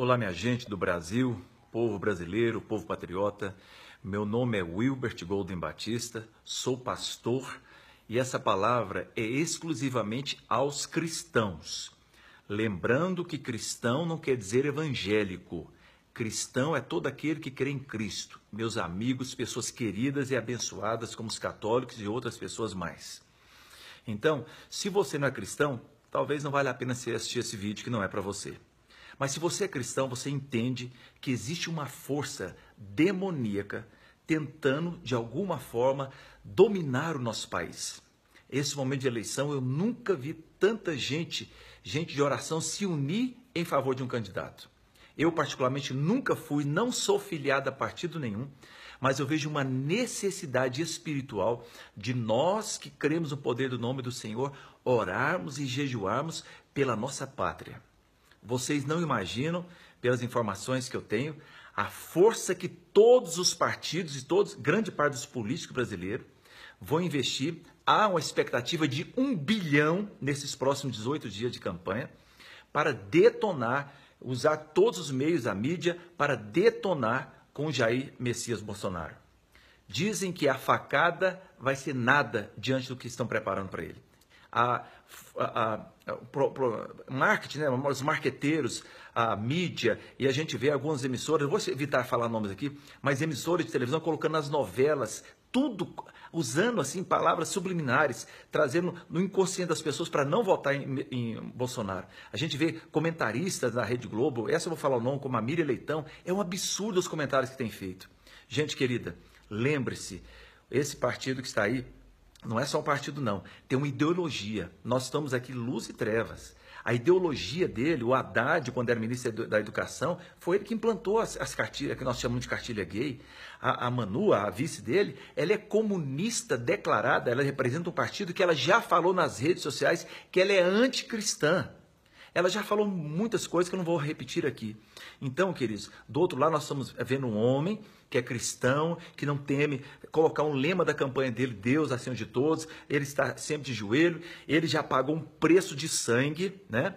Olá, minha gente do Brasil, povo brasileiro, povo patriota. Meu nome é Wilbert Golden Batista, sou pastor e essa palavra é exclusivamente aos cristãos. Lembrando que cristão não quer dizer evangélico. Cristão é todo aquele que crê em Cristo. Meus amigos, pessoas queridas e abençoadas, como os católicos e outras pessoas mais. Então, se você não é cristão, talvez não valha a pena você assistir esse vídeo que não é para você. Mas se você é cristão, você entende que existe uma força demoníaca tentando, de alguma forma, dominar o nosso país. Esse momento de eleição, eu nunca vi tanta gente, gente de oração, se unir em favor de um candidato. Eu, particularmente, nunca fui, não sou filiado a partido nenhum, mas eu vejo uma necessidade espiritual de nós que cremos no poder do nome do Senhor orarmos e jejuarmos pela nossa pátria. Vocês não imaginam, pelas informações que eu tenho, a força que todos os partidos e todos, grande parte dos políticos brasileiros vão investir. Há uma expectativa de um bilhão nesses próximos 18 dias de campanha para detonar, usar todos os meios da mídia para detonar com Jair Messias Bolsonaro. Dizem que a facada vai ser nada diante do que estão preparando para ele a, a, a pro, pro, marketing, né? os marqueteiros, a mídia, e a gente vê algumas emissoras, eu vou evitar falar nomes aqui, mas emissoras de televisão colocando as novelas, tudo usando assim palavras subliminares, trazendo no inconsciente das pessoas para não votar em, em, Bolsonaro. A gente vê comentaristas da Rede Globo, essa eu vou falar o nome, como a Miriam Leitão, é um absurdo os comentários que tem feito. Gente querida, lembre-se, esse partido que está aí não é só um partido, não. Tem uma ideologia. Nós estamos aqui luz e trevas. A ideologia dele, o Haddad, quando era ministro da Educação, foi ele que implantou as, as cartilhas, que nós chamamos de cartilha gay. A, a Manu, a vice dele, ela é comunista declarada, ela representa um partido que ela já falou nas redes sociais que ela é anticristã. Ela já falou muitas coisas que eu não vou repetir aqui. Então, queridos, do outro lado nós estamos vendo um homem que é cristão, que não teme colocar um lema da campanha dele, Deus acima de todos, ele está sempre de joelho, ele já pagou um preço de sangue, né?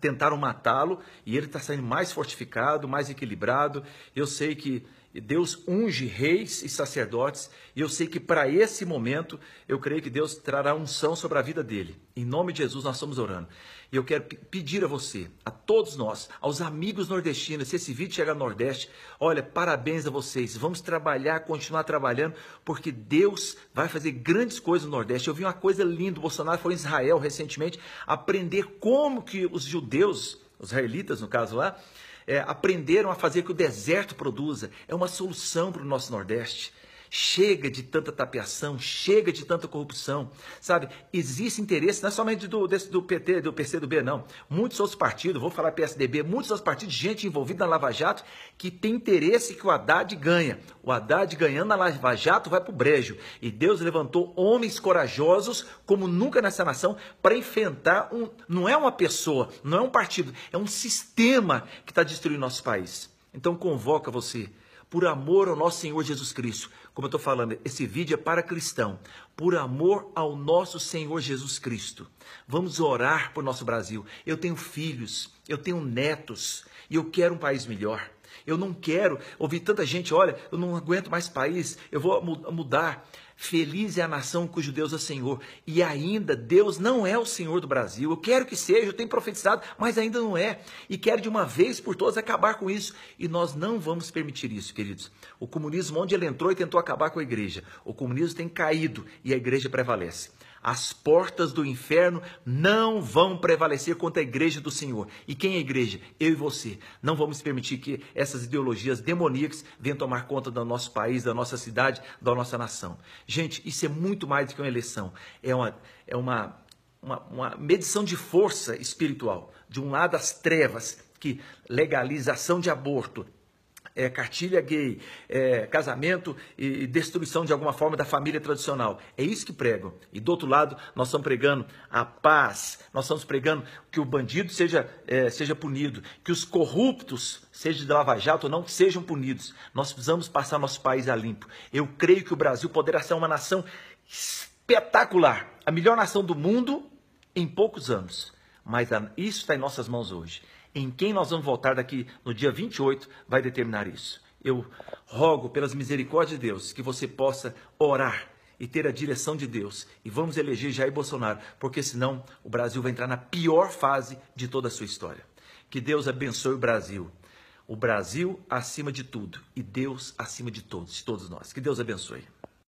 Tentaram matá-lo e ele está saindo mais fortificado, mais equilibrado. Eu sei que Deus unge reis e sacerdotes, e eu sei que para esse momento, eu creio que Deus trará unção sobre a vida dele. Em nome de Jesus, nós estamos orando. E eu quero pedir a você, a todos nós, aos amigos nordestinos, se esse vídeo chegar no Nordeste, olha, parabéns a vocês. Vamos trabalhar, continuar trabalhando, porque Deus vai fazer grandes coisas no Nordeste. Eu vi uma coisa linda, o Bolsonaro foi em Israel recentemente aprender como que os judeus, os israelitas no caso lá, é, aprenderam a fazer que o deserto produza. É uma solução para o nosso Nordeste. Chega de tanta tapiação, chega de tanta corrupção, sabe? Existe interesse, não é somente do, desse, do PT, do PCdoB, não. Muitos outros partidos, vou falar PSDB, muitos outros partidos, gente envolvida na Lava Jato, que tem interesse que o Haddad ganha. O Haddad ganhando na Lava Jato vai para o brejo. E Deus levantou homens corajosos, como nunca nessa nação, para enfrentar um. Não é uma pessoa, não é um partido, é um sistema que está destruindo nosso país. Então convoca você por amor ao nosso Senhor Jesus Cristo. Como eu estou falando, esse vídeo é para cristão. Por amor ao nosso Senhor Jesus Cristo. Vamos orar por nosso Brasil. Eu tenho filhos, eu tenho netos e eu quero um país melhor. Eu não quero ouvir tanta gente, olha, eu não aguento mais país, eu vou mudar. Feliz é a nação cujo Deus é Senhor. E ainda Deus não é o Senhor do Brasil. Eu quero que seja, eu tenho profetizado, mas ainda não é. E quero de uma vez por todas acabar com isso. E nós não vamos permitir isso, queridos. O comunismo, onde ele entrou e tentou acabar com a igreja, o comunismo tem caído e a igreja prevalece. As portas do inferno não vão prevalecer contra a igreja do Senhor. E quem é a igreja? Eu e você. Não vamos permitir que essas ideologias demoníacas venham tomar conta do nosso país, da nossa cidade, da nossa nação. Gente, isso é muito mais do que uma eleição. É uma, é uma, uma, uma medição de força espiritual. De um lado, as trevas, que legalização de aborto, é, cartilha gay, é, casamento e destruição de alguma forma da família tradicional. É isso que pregam. E do outro lado, nós estamos pregando a paz, nós estamos pregando que o bandido seja, é, seja punido, que os corruptos, seja de Lava Jato ou não, sejam punidos. Nós precisamos passar nosso país a limpo. Eu creio que o Brasil poderá ser uma nação espetacular, a melhor nação do mundo em poucos anos. Mas isso está em nossas mãos hoje em quem nós vamos voltar daqui no dia 28 vai determinar isso. Eu rogo pelas misericórdias de Deus que você possa orar e ter a direção de Deus. E vamos eleger Jair Bolsonaro, porque senão o Brasil vai entrar na pior fase de toda a sua história. Que Deus abençoe o Brasil. O Brasil acima de tudo e Deus acima de todos, de todos nós. Que Deus abençoe.